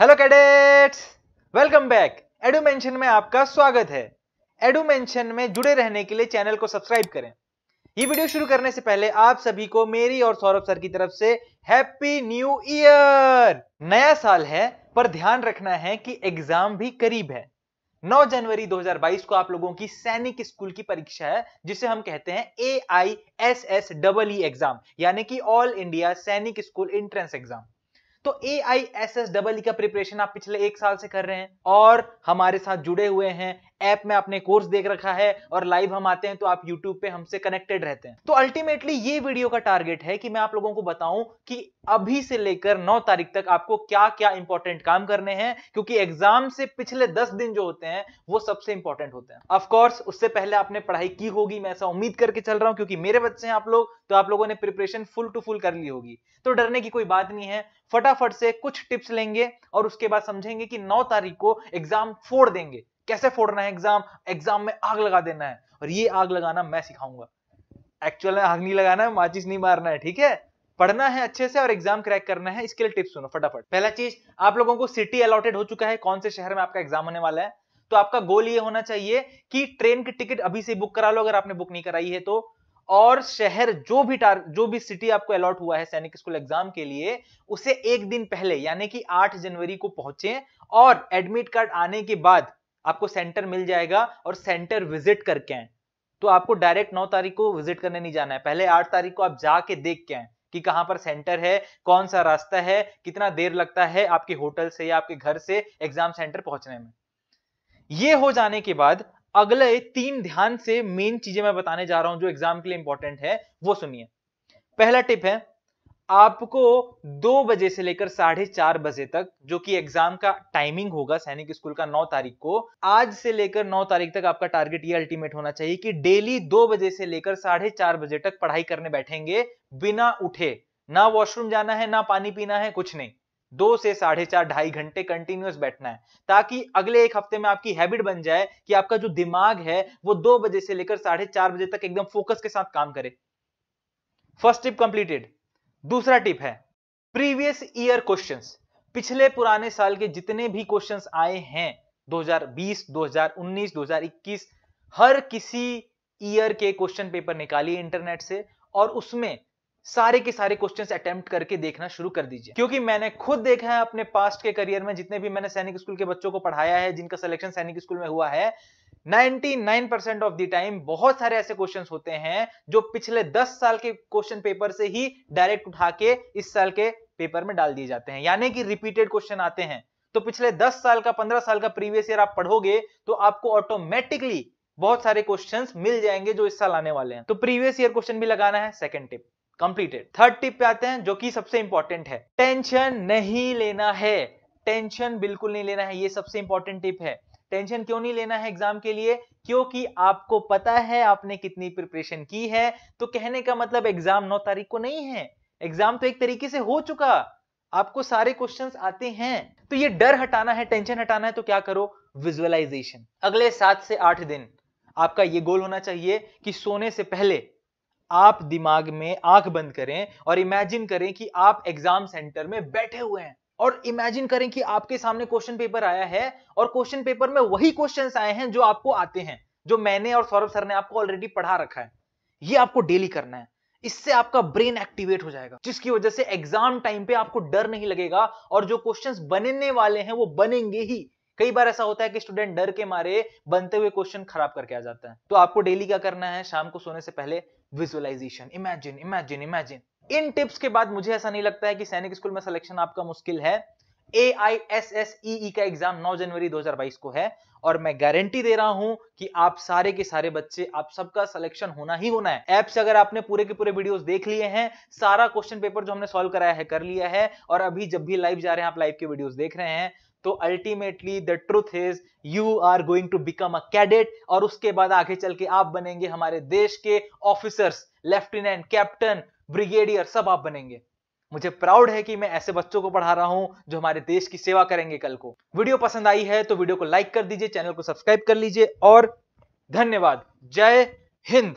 hello cadets welcome back एडुमेंशन में आपका स्वागत है एडुमेंशन में जुड़े रहने के लिए चैनल को सब्सक्राइब करें ये वीडियो शुरू करने से पहले आप सभी को मेरी और सौरभ सर की तरफ से हैप्पी न्यू ईयर नया साल है पर ध्यान रखना है कि एग्जाम भी करीब है 9 जनवरी 2022 को आप लोगों की सैनिक स्कूल की परीक्षा है जिसे हम कहते हैं A I S S double E exam यानी कि all India Sainik school entrance exam तो A I S S double का प्रिपरेशन आप पिछले एक साल से कर रहे हैं और हमारे साथ जुड़े हुए हैं ऐप में आपने कोर्स देख रखा है और लाइव हम आते हैं तो आप यूट्यूब पे हमसे कनेक्टेड रहते हैं तो अल्टीमेटली ये वीडियो का टारगेट है कि मैं आप लोगों को बताऊं कि अभी से लेकर 9 तारीख तक आपको क्या क्या इंपॉर्टेंट काम करने हैं क्योंकि एग्जाम से पिछले 10 दिन जो होते हैं वो सबसे इंपॉर्टेंट होते हैं ऑफकोर्स उससे पहले आपने पढ़ाई की होगी मैं ऐसा उम्मीद करके चल रहा हूं क्योंकि मेरे बच्चे हैं आप लोग तो आप लोगों ने प्रिपरेशन फुल टू फुल कर ली होगी तो डरने की कोई बात नहीं है फटाफट से कुछ टिप्स लेंगे और उसके बाद समझेंगे कि नौ तारीख को एग्जाम फोड़ देंगे कैसे फोड़ना है एग्जाम एग्जाम में आग लगा देना है और ये आग लगाना मैं सिखाऊंगा एक्चुअल में आग नहीं लगाना है माचिस नहीं मारना है ठीक है पढ़ना है अच्छे से और एग्जाम क्रैक करना है इसके लिए टिप्स सुनो फटाफट पहला चीज आप लोगों को सिटी अलॉटेड हो चुका है कौन से शहर में आपका एग्जाम होने वाला है तो आपका गोल ये होना चाहिए कि ट्रेन की टिकट अभी से बुक करा लो अगर आपने बुक नहीं कराई है तो और शहर जो भी टार जो भी सिटी आपको अलॉट हुआ है सैनिक स्कूल एग्जाम के लिए उसे एक दिन पहले यानी कि 8 जनवरी को पहुंचे और एडमिट कार्ड आने के बाद आपको सेंटर मिल जाएगा और सेंटर विजिट करके आए तो आपको डायरेक्ट नौ तारीख को विजिट करने नहीं जाना है पहले आठ तारीख को आप जाके देख के आए कि कहाँ पर सेंटर है कौन सा रास्ता है कितना देर लगता है आपके होटल से या आपके घर से एग्जाम सेंटर पहुंचने में ये हो जाने के बाद अगले तीन ध्यान से मेन चीजें मैं बताने जा रहा हूं जो एग्जाम के लिए इंपॉर्टेंट है वो सुनिए पहला टिप है आपको दो बजे से लेकर साढ़े चार बजे तक जो कि एग्जाम का टाइमिंग होगा सैनिक स्कूल का नौ तारीख को आज से लेकर नौ तारीख तक आपका टारगेट ये अल्टीमेट होना चाहिए कि डेली दो बजे से लेकर साढ़े चार बजे तक पढ़ाई करने बैठेंगे बिना उठे ना वॉशरूम जाना है ना पानी पीना है कुछ नहीं दो से साढ़े चार ढाई घंटे कंटिन्यूस बैठना है ताकि अगले एक हफ्ते में आपकी हैबिट बन जाए कि आपका जो दिमाग है वो दो बजे से लेकर साढ़े चार बजे तक एकदम फोकस के साथ काम करे फर्स्ट स्टेप कंप्लीटेड दूसरा टिप है प्रीवियस ईयर क्वेश्चंस पिछले पुराने साल के जितने भी क्वेश्चंस आए हैं 2020, 2019, 2021 हर किसी ईयर के क्वेश्चन पेपर निकालिए इंटरनेट से और उसमें सारे के सारे क्वेश्चन अटेम्प्ट करके देखना शुरू कर दीजिए क्योंकि मैंने खुद देखा है अपने पास्ट के करियर में जितने भी मैंने सैनिक स्कूल के बच्चों को पढ़ाया है जिनका सिलेक्शन सैनिक स्कूल में हुआ है 99 परसेंट ऑफ द टाइम बहुत सारे ऐसे क्वेश्चंस होते हैं जो पिछले 10 साल के क्वेश्चन पेपर से ही डायरेक्ट उठा के इस साल के पेपर में डाल दिए जाते हैं यानी कि रिपीटेड क्वेश्चन आते हैं तो पिछले 10 साल का 15 साल का प्रीवियस ईयर आप पढ़ोगे तो आपको ऑटोमेटिकली बहुत सारे क्वेश्चन मिल जाएंगे जो इस साल आने वाले हैं तो प्रीवियस ईयर क्वेश्चन भी लगाना है second tip completed third tip पे आते हैं जो कि सबसे इंपॉर्टेंट है टेंशन नहीं लेना है टेंशन बिल्कुल नहीं लेना है ये सबसे इंपॉर्टेंट टिप है टेंशन क्यों नहीं लेना है एग्जाम के लिए क्योंकि आपको पता है आपने कितनी प्रिपरेशन की है तो कहने का मतलब एग्जाम नौ तारीख को नहीं है एग्जाम तो एक तरीके से हो चुका आपको सारे क्वेश्चंस आते हैं तो ये डर हटाना है टेंशन हटाना है तो क्या करो विजुअलाइजेशन अगले सात से आठ दिन आपका ये गोल होना चाहिए कि सोने से पहले आप दिमाग में आंख बंद करें और इमेजिन करें कि आप एग्जाम सेंटर में बैठे हुए हैं और इमेजिन करें कि आपके सामने क्वेश्चन पेपर आया है और क्वेश्चन पेपर में वही क्वेश्चंस आए हैं जो आपको आते हैं जो मैंने और सौरभ सर ने आपको ऑलरेडी पढ़ा रखा है ये आपको डेली करना है इससे आपका ब्रेन एक्टिवेट हो जाएगा जिसकी वजह से एग्जाम टाइम पे आपको डर नहीं लगेगा और जो क्वेश्चन बनने वाले हैं वो बनेंगे ही कई बार ऐसा होता है कि स्टूडेंट डर के मारे बनते हुए क्वेश्चन खराब करके आ जाता है तो आपको डेली क्या करना है शाम को सोने से पहले विजुअलाइजेशन इमेजिन इमेजिन इमेजिन इन टिप्स के बाद मुझे ऐसा नहीं लगता है कि सैनिक स्कूल में सिलेक्शन आपका मुश्किल है ए आई एस एस ई का एग्जाम 9 जनवरी 2022 को है और मैं गारंटी दे रहा हूं कि आप सारे के सारे बच्चे आप सबका सिलेक्शन होना ही होना है ऐप अगर आपने पूरे के पूरे वीडियोस देख लिए हैं सारा क्वेश्चन पेपर जो हमने सॉल्व कराया है कर लिया है और अभी जब भी लाइव जा रहे हैं आप लाइव के वीडियोस देख रहे हैं तो ultimately the truth is you are going to become a cadet और उसके बाद आगे चल के आप बनेंगे हमारे देश के ऑफिसर्स लेफ्टिनेंट कैप्टन ब्रिगेडियर सब आप बनेंगे मुझे प्राउड है कि मैं ऐसे बच्चों को पढ़ा रहा हूं जो हमारे देश की सेवा करेंगे कल को वीडियो पसंद आई है तो वीडियो को लाइक कर दीजिए चैनल को सब्सक्राइब कर लीजिए और धन्यवाद जय हिंद